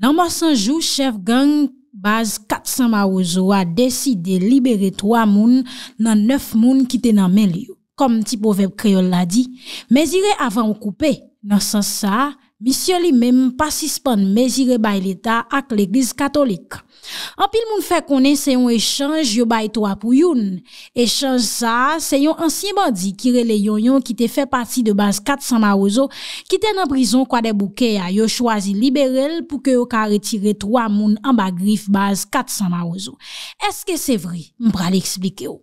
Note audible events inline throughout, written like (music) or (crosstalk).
Nanman sanjou, chef gang baz 400 ma ouzo a desi de libere 3 moun nan 9 moun kite nan men li. Kom ti povep kreol la di. Mezire avan ou koupe nan san sa... Misyon li mem pasispan me zire bay l'Etat ak l'Eglise Katolik. Anpil moun fè konen se yon echange yo bay to apou yon. Echange sa se yon ansin bandi kire le yon yon ki te fè pati de baz 400 marouzo ki ten anprison kwa de bouke a yo chwazi liberel pou ke yo ka retire 3 moun anba grif baz 400 marouzo. Eske se vri? Mprale eksplike yo.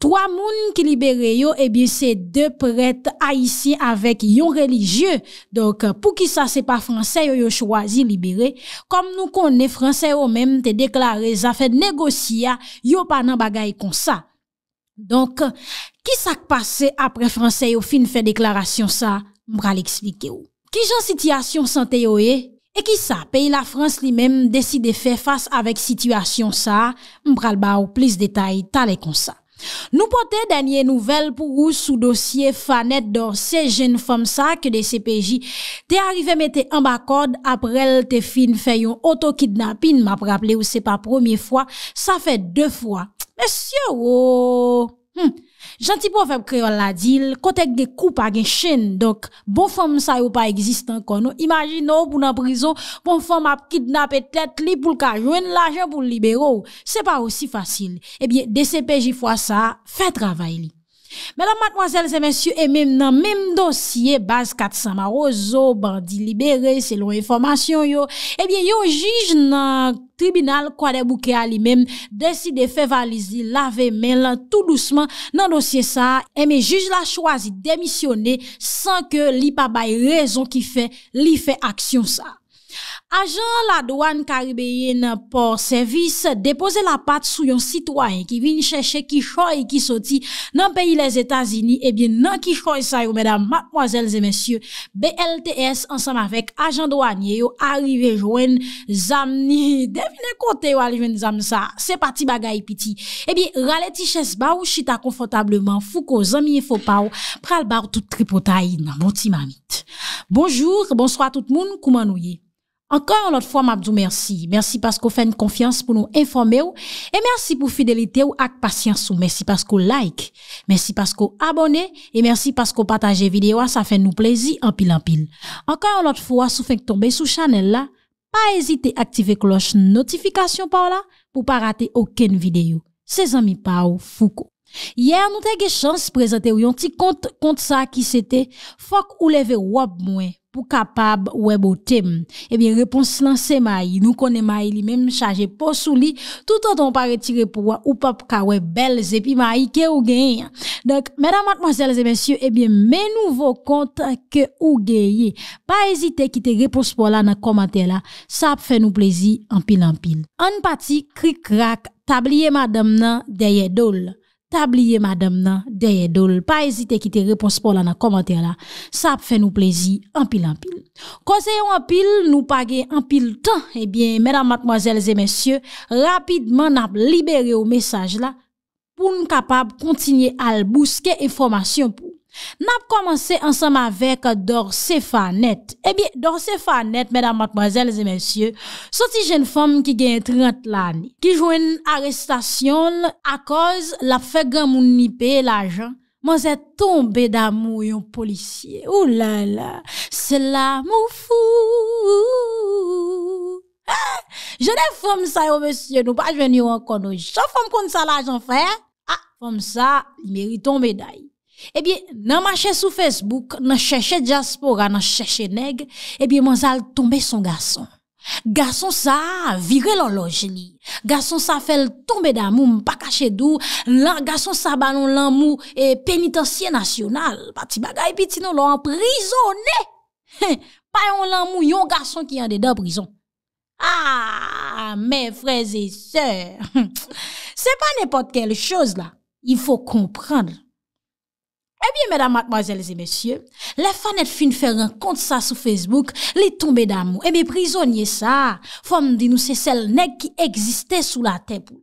Troa moun ki libere yo ebi eh se de pret a isi avèk yon religye. Donk pou ki sa se pa franse yo yo chwazi libere. Kom nou konen franse yo men te deklare zafèd negosya yo panan bagay kon sa. Donk ki sa k pase apre franse yo fin fè deklarasyon sa mbral ekslike yo. Ki jan sityasyon sante yo e? E ki sa peyi la franse li men deside fè fase avèk sityasyon sa mbral ba ou plis detay talè kon sa. Nou pote danyen nouvel pou ou sou dosye fanet dor se jen fom sa ke de se peji. Te arive me te ambakod aprel te fin feyon otokidnapin ma praple ou se pa promye fwa. Sa fe de fwa. Mè sye wou. Janti pou fèp kreol la dil, kotek de koup agen chen, dok bon fèm sa yo pa existen kono, imagino non, pou nan prizo, bon fèm ap kidnap et let li pou lka jwen la jen pou libero, se pa osi fasil, e eh bie DCPJ fwa sa, fè travay li. Mèlèm mèkwazèl, se mensyou, e mèm nan mèm dosye, bas 400 maroz, o bandi libere, selon informasyon yo, e eh bè yo jige nan tribunal kwa de bouke a li mèm, deside fe valizi lave men lan tout lousman nan dosye sa, e eh mè jige la chwazi demisyone san ke li pa bay rezon ki fe li fe aksyon sa. Ajan la doan karibeye nan por servis depose la pat sou yon sitwayen ki vin chèche ki choy ki soti nan peyi les Etats-Unis. Ebyen eh nan ki choy sayo, medan, matmoazèl zè mèsyè, BLTS ansam avèk ajan doan yeyo arive jwen zamni. Devine kote yo arive jwen zamni sa, se pati bagay piti. Ebyen eh ralè ti chèche ba ou chita konfotableman, fou ko zamiye fò pa ou, pral ba ou tout tripotay nan mouti mamit. Bonjour, bonsoi tout moun, kouman ou ye? Enkoy an lot fwa mabzou mersi. Mersi paskou fen konfians pou nou informe ou. E mersi pou fidelite ou ak pasyans ou. Mersi paskou like. Mersi paskou abone. E mersi paskou pataje videwa. Ah, sa fen nou plezi an pil an pil. Enkoy an lot fwa sou feng tombe sou chanel la. Pa ezite aktive kloche notifikasyon pa ou la. Pou pa rate oken videyo. Se zami pa ou fuko. Yer nou te ge chans prezente ou yon ti kont sa ki sete. Fok ou leve wab mwen. pou kapab wè botem. Ebyen, repons lanse ma yi. Nou konen ma yi li menm chaje pos ou li, tout an ton pa retire pou wè ou pap ka wè bel zepi ma yi ke ou genye. Dok, mèdam matmòsel zè mèsyou, ebyen, mè nou vò konta ke ou genye. Pa ezite ki te repons pou wè nan komante la, sa ap fè nou plezi anpil anpil. An pati, krik rak, tabliye madam nan deye dol. tabliye madame nan deye dol. Pa ezite ki te repons pou lan nan komantè la. Sa ap fè nou plezi, anpil anpil. Konseyon anpil, nou page anpil tan, ebyen eh mèdam matmozèl zè mèsyè, rapidman ap libere ou mesaj la pou nou kapab kontinye al bouske informasyon pou Nap komanse ansam avek dor se fanet Ebi, dor se fanet, medan matmazelze mensyye Soti jen fom ki gen 30 lani Ki jwen arrestasyon A koz la fegan moun nipe la jan Man se tombe da mou yon polisye Oulala, se la mou fou ah, Je ne fom sa yo mensyye Nou pa jwen yon kondo Je fom kon sa la jan fay Ha, fom sa, meri tombe daye Ebi nan manche sou Facebook, nan chèche Djaspora, nan chèche neg, ebi manzal tombe son gason. Gason sa vire lolo geni. Gason sa fel tombe da mou mpa kache dou. Gason sa banon lan mou e, penitansye nasyonal. Pati bagay pitin nou lò anprisonè. Payon lan mou yon gason ki yande da prison. Ah, men frez e sè. Se pa nepot kelle chòz la, yfo kompranl. Ebyen, mèdamak, mwazèlèzè, mèsyè, lè fanèt fin fè rèn kont sa sou Facebook, lè tombe damou, e eh mè prisonye sa, fòm di nou se sel nèk ki egzistè sou la tèpou.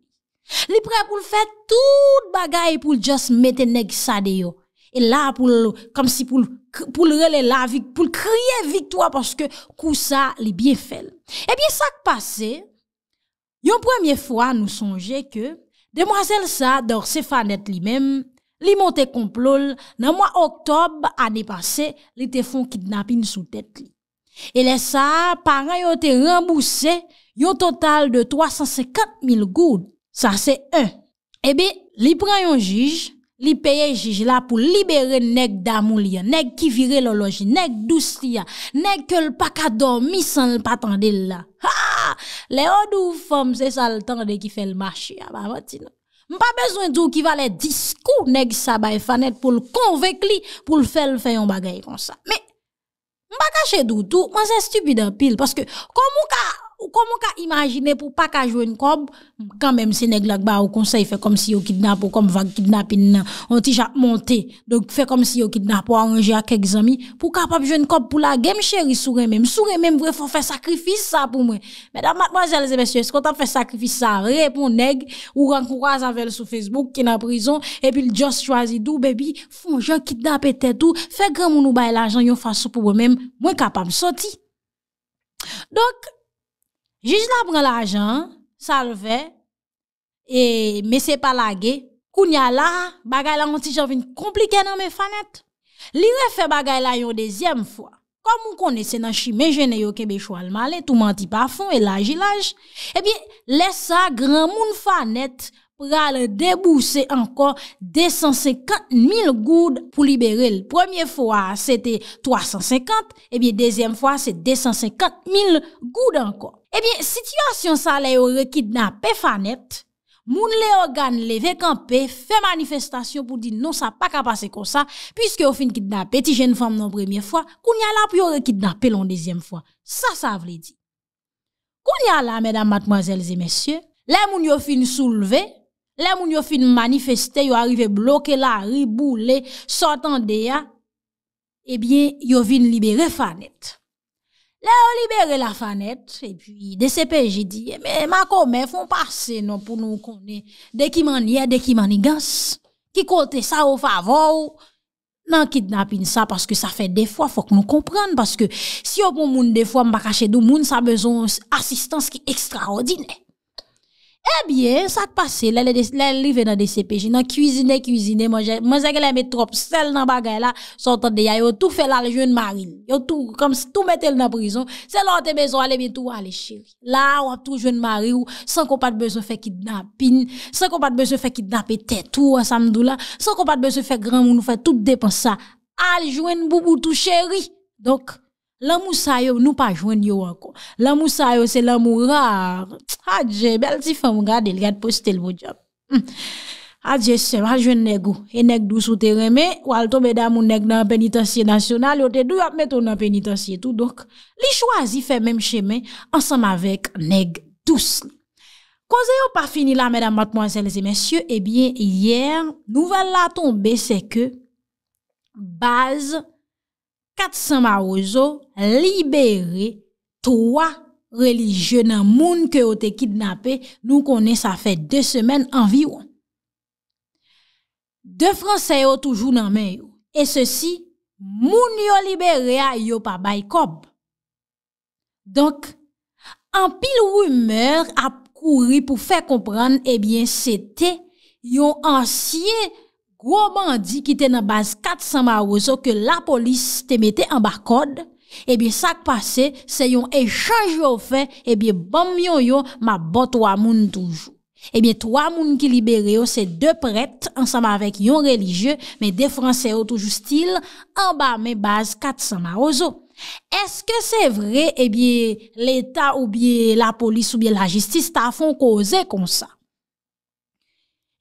Lè prè pou l'fè tout bagay pou l'jòs mette nèk sa deyo. E la pou lò, kom si pou lò lè la, pou lò kriye viktoa pòske kou sa lè byen fèl. Ebyen, sa k'pase, yon premiè fwa nou sonjè ke, de mwazèlèzè sa dòr se fanèt li eh mèm, Li monte komplol, nan mwa oktob ane pase, li te fon kidnapin sou tet li. E le sa, paran yo te rembouse, yo total de 350.000 goud, sa se 1. Ebe, li pren yon juj, li peye juj la pou libere nek damou li ya, nek ki vire loloji, nek dous li ya, nek ke l pakadon misan l patande l la. Ha! Le odou fom se sa l tande ki fe l mache ya, ba vati nan. Mpa bezwen dout ki valet diskou neg sa bay fanet pou l konvek li pou l fel feyon bagay kon sa. Me, mpa kache doutou, man se stupide pil. Paske, komou ka? ou comment ka imaginer pour pas ka jouer une cob quand même si nèg là au conseil fait comme si au kidnappe ou comme vague kidnapping on ti j'a monté donc fait comme si au kidnappe ou arranger à quelques amis pour capable jouer une cob pour la game chérie sourire même sourire même vrai faut faire sacrifice ça pour moi mesdames mademoiselles et messieurs est-ce qu'on fait sacrifice ça répond nèg ou rencontre avec sur Facebook qui est en prison et puis just choisi d'où baby font gens kidnapper tête tout fait grand moun ou l'argent yon façon pour moi même moi capable sortir donc Jusqu'à la l'argent, ça le fait, et, mais c'est pas la gueule. a là, bagay la un petit sont compliqué dans mes fanettes. Il refait bagay la une deuxième fois. Comme on connaissez, c'est dans chimé, je n'ai yon kebe choua le malé, tout menti pas fond, et l'âge, l'âge. Eh bien, laisse ça grand monde pour aller débourser encore 250 000 goudes pour libérer. La première fois, c'était 350, et eh bien, deuxième fois, c'est 250 000 goudes encore. Ebyen, eh sityasyon sa la yo rekidnape fanet, moun le organ levek anpe, fe manifestasyon pou di non sa pa kapase konsa, pwiske yo fin kidnape ti jen fom non premye fwa, koun ya la pou yo rekidnape lon dezyem fwa. Sa, sa vle di. Koun ya la, mèdam matmoazèlze mèsyè, le moun yo fin souleve, le moun yo fin manifeste, yo arrive bloke la, ribou le, sotan deya, ebyen, eh yo vin libere fanet. la yo libere la fanet, epi de sepe je di, me mako me fon pase nou pou nou konen, dek iman ye, dek iman igans, ki kote sa ou favo, nan kidnapin sa, paske sa fe defwa, fok nou kompran, paske si yo bon pou moun defwa mba kache dou moun, sa bezon asistans ki ekstraordinè, Eh bien, ça te passe. Là, les est dans des CPJ. Dans cuisiner, cuisiner, manger. Moi, c'est qu'elle met trop sel dans bagaille, là. Sortant de yo tout fait là, le jeune marine. Yo tout, comme tout mettez dans prison. C'est là, t'es besoin aller bien tout aller, chérie. Là, on a tout jeune mari ou, sans qu'on pas de besoin faire kidnapping, sans qu'on pas de besoin faire kidnapper tête tout, samedi là, sans qu'on pas de besoin faire grand nous faire tout dépense ça. Al jouen boubou tout chérie. Donc, L'amour ça yo nous pas joindre yo encore. L'amour ça yo c'est l'amour rare. Ah belle petite femme regarde, elle regarde poster le beau job. Hmm. Ah c'est ma jeune nègre. Et nègre dou sous terrain mais ou al tomber dans mon nègre dans pénitencier national, yo te dou a mettre dans pénitencier tout donc. Li choisi faire même chemin ensemble avec nègre douce. Cause yo pas fini là mesdames mademoiselles et messieurs, eh bien hier, nouvelle la tombée c'est que base Kat Samba Ozo libere 3 religyon nan moun ke yo te kidnapè. Nou konen sa fè 2 semen anviron. 2 franse yo toujou nan men yo. E se si, moun yo libere a yo pa baykop. Donk, an pil wimeur ap kouri pou fè kompran, ebyen se te yo ansye... Gwo mandi ki te nan baz 400 ma ozo ke la polis te mette an ba kod, ebi sak pase se yon e chanj yo fe, ebi bom yon yon ma bo 3 eh moun toujou. Ebi 3 moun ki libere yo se 2 pret ansama vek yon religyou, me defranseyo toujou stil, an ba me baz 400 ma ozo. Eske se vre ebi eh l'eta ou bi la polis ou bi la jistis ta fon koze kon sa?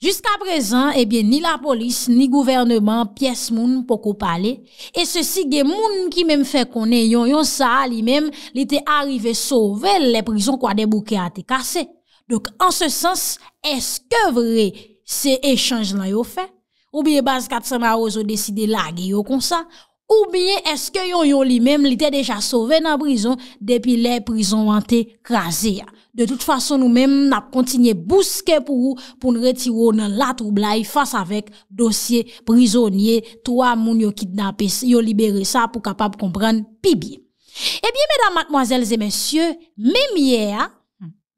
Juska prezant, ebyen eh ni la polis, ni gouvernement, piyes moun poko pale, e se si gen moun ki menm fe konen yon yon sa li menm li te arive sovel le prizon kwa debouke ate kase. Dok an se sens, eske vre se echange nan yo fe? Ou biye baz katsan a ozo deside lage yo konsa? Ou biye eske yon yon li mem li te deja sove nan brison depi le brison vante krasi ya. De tout fason nou mem nap kontinye buske pou ou pou nou retiro nan la troublai fasa vek dosye brisonye. Toa moun yo kidnap, yo libere sa pou kapap kompran pi biye. E eh biye medan matmoazelze mensyo, memye ya,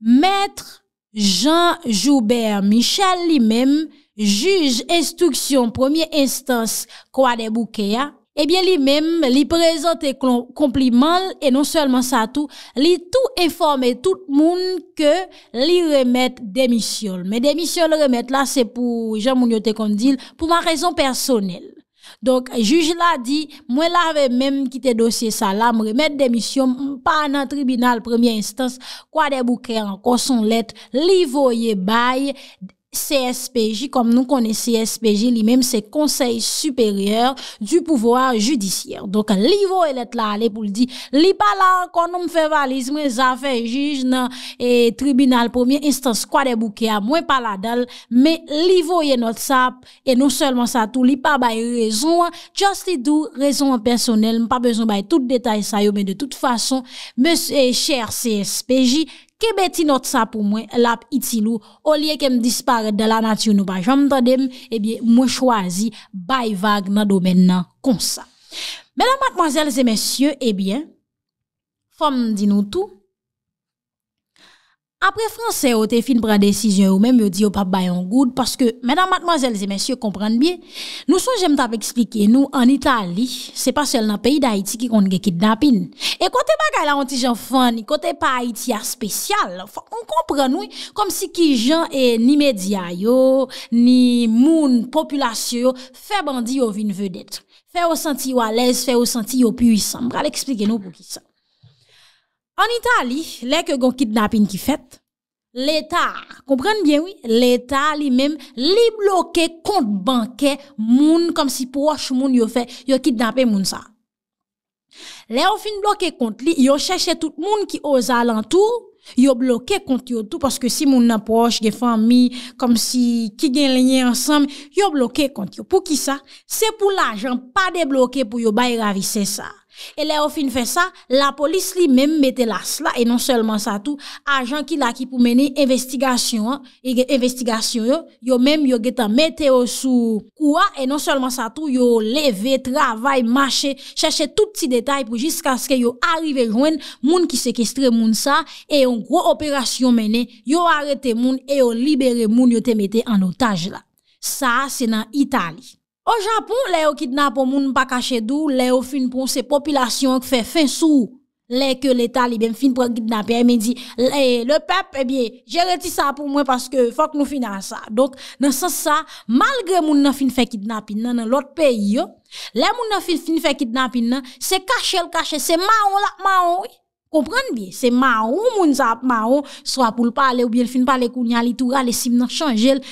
metre Jean Joubert Michel li mem juj instuksyon premier instance kwa de bouke ya. Ebyen eh li men, li prezante kompliment, e non selman sa tou, li tou informe tout moun ke li remet demisyon. Me demisyon remet la, se pou jan moun yote kondil, pou man rezon personel. Donk, juj la di, mwen la ve men kite dosye sa la, mwen remet demisyon, mwen pa nan tribunal, mwen remet demisyon, mwen pa nan tribunal, mwen remet demisyon, mwen pa nan tribunal, CSPJ, kom nou kone CSPJ, li mèm se konsey supèryèr du pouvoar judisyèr. Donk li vo elèt la ale pou li di, li pa la kon nou mfe valiz mè zafè jij nan e, tribunal pòmè instans kwa de bouke a mwen pa la dal, mè li vo yè not sa, e nou selman sa tou, li pa bay rezon an, chastidou rezon an personel, m pa bezon bay tout detay sayo, mè de tout fason, mè e, chèr CSPJ, Ke beti not sa pou mwen lap itilou, o liye kem dispare de la natyon nou pa jom dadem, ebyen mwen chwazi bay vag nan domen nan konsa. Mwen an matmazel zemensye, ebyen, fom di nou tou, Apre franse yo te fin pran desisyon ou menm yo di yo pap bayon goud paske menan matmazelze mensyo kompran biye. Nou son jem tap eksplike nou an Itali, se pa sel nan peyi da Iti ki konge kit napin. E kote pa gaya la onti jan fany, kote pa Iti ya spesyal. On kompran nou kom si ki jan e ni media yo, ni moun, populasyon, fe bandi yo vin vedet. Fe yo santi yo alez, fe yo santi yo pwisam. Kale eksplike nou pou kisam. An ita li, lè ke gon kidnapin ki fèt, l'Etat, komprenn byen wè, l'Etat li mèm li bloke kont bankè moun kom si proche moun yo fè, yo kidnapè moun sa. Lè ou fin bloke kont li, yo chèche tout moun ki oza alantou, yo bloke kont yo tout, paske si moun nan proche, gen fami, kom si ki gen lenye ansam, yo bloke kont yo. Pou ki sa? Se pou l'ajan, pa de bloke pou yo bay rari, se sa. E lè ou fin fè sa, la polis li mèm mette las la E non selman sa tou, ajan ki laki pou mène investigasyon e Yo mèm yo geta mette yo sou kouwa E non selman sa tou, yo leve, travay, mache Chache tout ti detay pou jiska se yo arrive jwen Moun ki sekestre moun sa E yon gro operasyon mène Yo arete moun, e yo libere moun yo te mette an otaj la Sa se nan Itali Ou japon, eh, le yo kidnap ou moun pa kache dou, le yo fin pou se popilasyon fè fè sou, le ke le talibèm fin pou kidnapè, mè di, le pep, ebyè, jere ti sa pou mwen paske fòk nou fin nan sa. Donk, nan sa sa, malgre moun nan fin fè kidnapè nan nan lot peyi yo, le moun nan fin fin fè kidnapè nan, se kache l kache, se maon la maon wè. Komprenn biye, se ma ou moun sa ap ma ou, swa pou l pale ou biye l fin pale koun nyali tou, rale sim nan chanjel,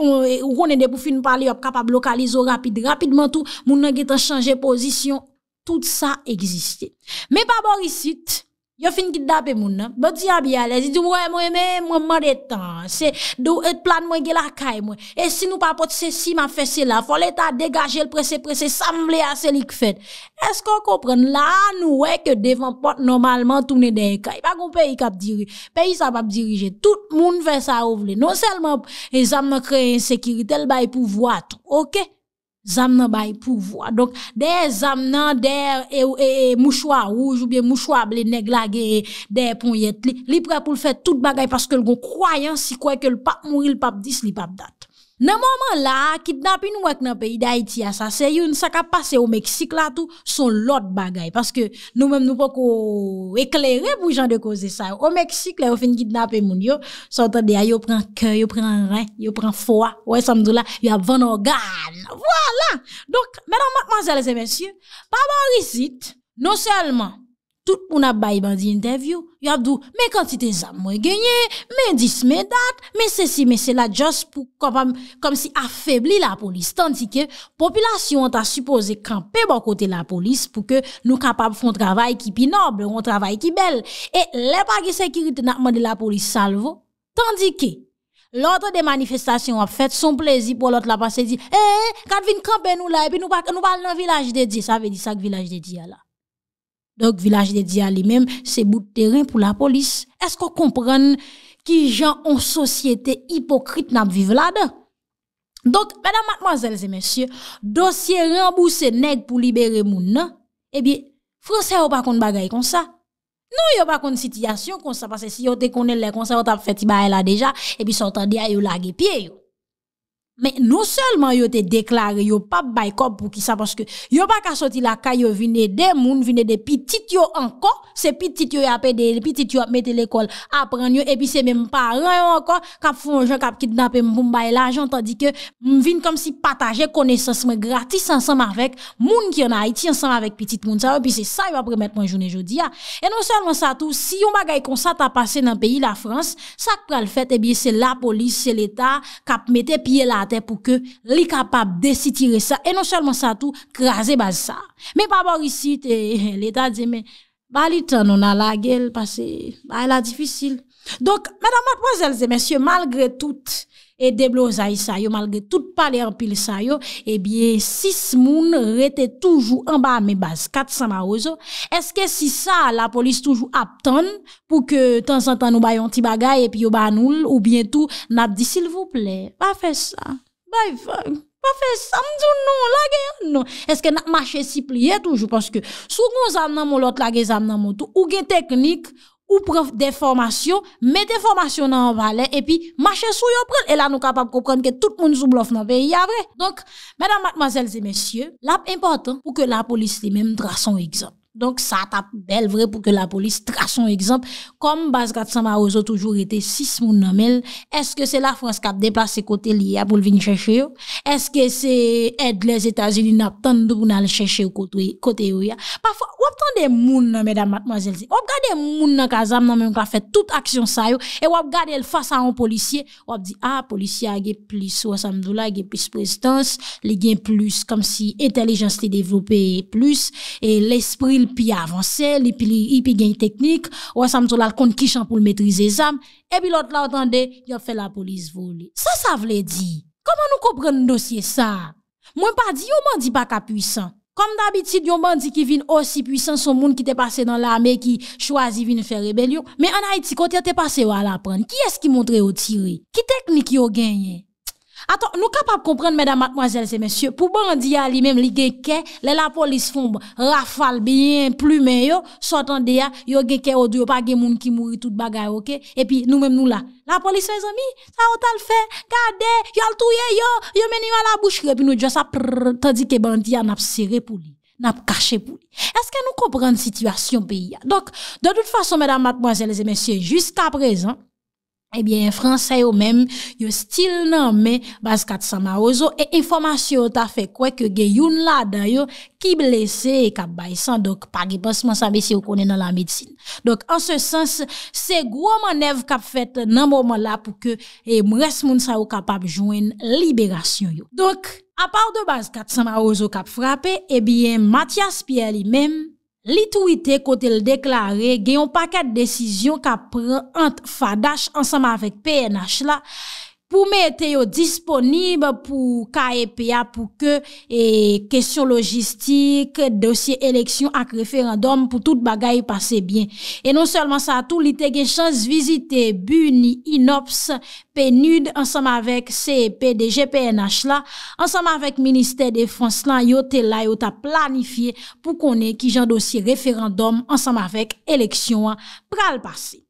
ou kone de pou fin pale, kapab lokalizo rapid, rapidman tou, moun nan getan chanje pozisyon, tout sa egziste. Me pa bor isit, Yo fin kidnappé moun nan. Hein. Bon dieu bien les dit ouais moi même moi mande temps. C'est do plan moi gè la caille moi. Et si nous pas porte ceci m'a fait cela, faut l'état dégager le pressé pressé semblé à celui qui fait. Est-ce qu'on comprend là nous ouais que devant porte normalement tourner des caille. Pas gon pays cap diriger. Pays ça pas diriger. Tout moun fait ça ouvre. Non seulement les âmes créer insécurité, le bail pouvoir tout. OK Zam nan bay pou vwa. Donk, dey zam nan, dey e, e, e, mouchwa ouj, oubyen mouchwa ble neg lage, dey pon yet li. Li pre pou l fè tout bagay, paske l gon kwayan si kwaye ke l pap mouri, l pap dis, li pap dat. Dans moment là, kidnapping ouak dans pays d'Haïti, ça c'est une ça à passer au Mexique là tout son l'autre bagaille parce que nous même nous pas éclairer pour gens de causer ça. Au Mexique là, on fin kidnapper moun yo, s'entendez, yo prend cœur, yo prend rein, yo prend foie, Ouais, ça me dit là, il a 20 organes. Voilà. Donc, mesdames, mademoiselles et messieurs, pas bon ici, non seulement tout moun ap bayi ban di interview, yadou, men kantite zan mwen genye, men dis men dat, men se si, men se la just pou kompam, kom si afebli la polis, tandi ke, populasyon an ta supose kampe bon kote la polis, pou ke nou kapap fon travay ki pinob, ou travay ki bel, e lepa ki sekirite nan moun de la polis salvo, tandi ke, loutre de manifestasyon ap fet, son plezi pou loutre la passe di, e, e, e, kat vin kampe nou la, e pi nou pal nan vilaj de di, sa ve di sak vilaj de di ya la, Dok vilaj de diya li menm, se bout teren pou la polis. Esko kompren ki jan an sosyete hipokrit nan ap vive la de? Dok, mèdam matmazèlze, mèsyè, dosye rambou se neg pou libere moun nan, ebi, eh frosè yo pa kon bagay kon sa. Non yo pa kon sitiyasyon kon sa, pase si yo te konen le kon sa, yo tap feti bae la deja, ebi eh son ta diya yo lage pie yo. Mais non seulement yo te déclaré yo pas boycott pour qui ça parce que yo pas qu'à sortir la caille yo vine des moun viennent des petites yo encore ces petites yo a des petites yo mettre l'école apprendre yo et puis c'est même parents encore k'ap font gens k'ap kidnapper pour bailler l'argent tandis que viennent comme si partager connaissance gratis ensemble avec moun qui en Haïti ensemble avec petite moun ça et puis c'est ça yo va mettre mon journée jodi a ah. et non seulement ça tout si on bagaille comme ça t'a passer dans pays la France ça le fait et eh bien c'est la police c'est l'état k'ap mettre pied là pour que les capable de tirer ça et non seulement ça tout craser base ça mais par rapport ici (laughs) l'état dit mais bah on a la gueule parce que bah, elle a difficile donc mesdames mademoiselles et messieurs malgré tout et déblosaille ça yo malgré tout parler en pile ça yo eh bien six moun rete toujours en bas mes bases 400 marozo est-ce que si ça la police toujours attend pour que temps en temps nous baillons petit bagage et puis yo ba ou bien tout n'a dit s'il vous plaît pas faire ça bye bye pas fait ça nous non la non est-ce que n'a marché si plié toujours parce que sous gon zam nan mon l'autre la zam nan mon tout ou gen technique ou pref deformasyon, me deformasyon nan wale, e pi, mache sou yon prel, e la nou kapap koupren ke tout moun sou blof nan ve, ya vre. Donk, menan matmazelze mesye, lap impotant, pou ke la polis li men dras son ekzamp. Donk, sa tap bel vre, pou ke la polis dras son ekzamp, kom Basgat Samba Ozo toujou rete 6 moun nan mel, eske se la Franskap deplase kote li ya pou l vini chèche yo, eske se ed les Etats-Unis nap tendou pou nan l chèche yo kote yo ya, pafwa, ou, gade moun nan, mesdames, mademoiselles, Ou gade moun nan kazam nan même ka fait toute action sa yo, et wap gade el face à un policier, ou dit, ah, policier a plus, ou samdou ge plus prestance, li gen plus, comme si intelligence li développée plus, et l'esprit li pi avancé, li pi, pi gen technique, ou samdou le compte qui chan pour le maîtriser et puis l'autre là, a fait la police voler. Ça, ça veut dire, comment nous comprenons dossier ça? Moi, pas dit, yon m'en dit pas puissant. Kom d'abitid yon bandi ki vin osi pwisan son moun ki te pase dan la me ki chwazi vin fe rebelyon, me anay ti kote te pase yo a la pren, ki eski montre yo tire? Ki teknik yo genye? Attends, nous capables de comprendre, mesdames, mademoiselles et messieurs, pour bandi à lui-même, li là, la police font rafale bien, plume yo, sortant de ya, yo genke audio, pas gen moun qui mouri tout bagay, ok? Et puis, nous même nous là. La police, mes amis, ça on t'a fait, y yo le touye yo, yo meni à la bouche, et puis nous, déjà, ça, tandis que bandi a n'a serré pour lui n'a caché pour lui. Est-ce que nous comprenons la situation pays? Donc, de toute façon, mesdames, mademoiselles et messieurs, jusqu'à présent, Ebyen, Fransa yo mèm yo stil nan mè baz katsama ozo e informasyon ta fe kwe ke ge youn la da yo ki blese e kap bay san. Dok, pa ge basman sa be si yo konen nan la medsin. Dok, an se sens, se gwo man ev kap fet nan mouman la pou ke e mwes moun sa yo kapap jwen liberasyon yo. Dok, a par de baz katsama ozo kap frape, ebyen, Matyas Piyeli mèm, Litouite kote l deklare genyon paket desisyon ka pren ant fadash ansama vek PNH la. Pou mè te yo disponib pou KEPA pou ke e, kesyon logistik, dosye eleksyon ak referandom pou tout bagay pase bien. E non selman sa tou li te gen chans vizite BUNI, INOPS, PENUD, ansam avèk CEPD, GPNH la, ansam avèk Ministè de France la, yo te la yo ta planifi pou konè ki jan dosye referandom ansam avèk eleksyon pral pase.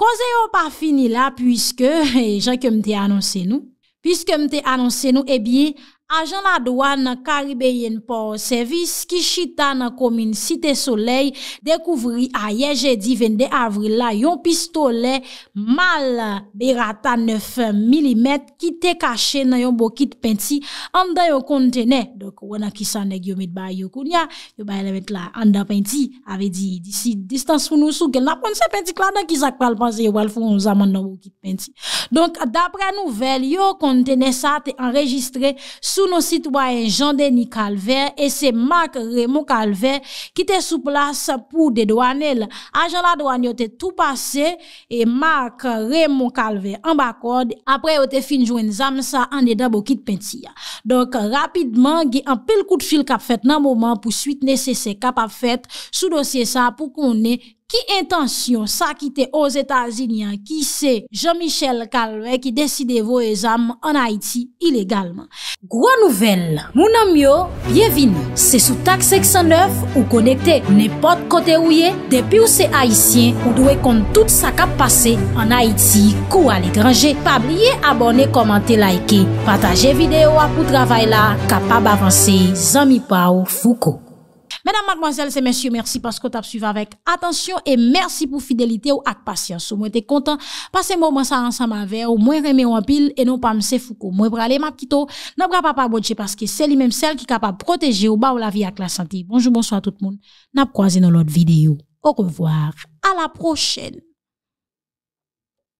Koze yo pa fini la, pwiske, (laughs) e jan ke mte anonsen nou, pwiske mte anonsen nou, e eh biye, Ajan la douan na Karibéyen por servis ki chita na komin site soley, dekouvri a ye jedi vende avri la yon pistole mal berata 9 mm ki te kache nan yon bokit penti an da yon kontene dok wana ki san neg yon mit ba yon kounya yon ba yon met la an da penti ave di si distans founou sou gen la pon se penti kwa an da ki sakwal panse yon wal foun zaman nan bokit penti donk da pre nouvel yon kontene sa te enregistre sou Sounon sit waye Jean-Denis Calvert e se Marc Raymond Calvert ki te sou plas pou de douanel. A Jean-Ladouan yo te tou pase e Marc Raymond Calvert an bakod apre yo te finjou en zam sa an de dabou ki te pentia. Donk rapidman gi an pel kout fil kap fet nan mouman pou suit nese se kap ap fet sou dosye sa pou konen. Ki intansyon sa kite o Zetazinyan ki se Jean-Michel Calouet ki deside vo e zam an Haiti ilegalman? Gwa nouvel, mounan myo, bienvini. Se sou tak 609 ou konekte nepot kote ouye, depi ou se Haitien ou dwe kont tout sa kap pase an Haiti kou al ekranje. Pabliye abone, komante, laike, pataje videyo apou travay la kapab avanse Zami Pau Fouko. Mèdame, mademoiselle, sè mèsyou, mèrsi paskot ap suyve avèk. Atensyon e mèrsi pou fidelite ou ak pasyansou. Mwen te kontan, pasè mò mwen sa ansanman vè ou mwen remè ou apil e non pa mse foukou. Mwen pralè m ap kito, nab gra pa pa bote paske sè li mèm sèl ki ka pa proteje ou ba ou la vi ak la santi. Bonjou, bonsoy a tout moun. Nap kwa zè nou lòt videyo. Ou revoar. A la prochèl.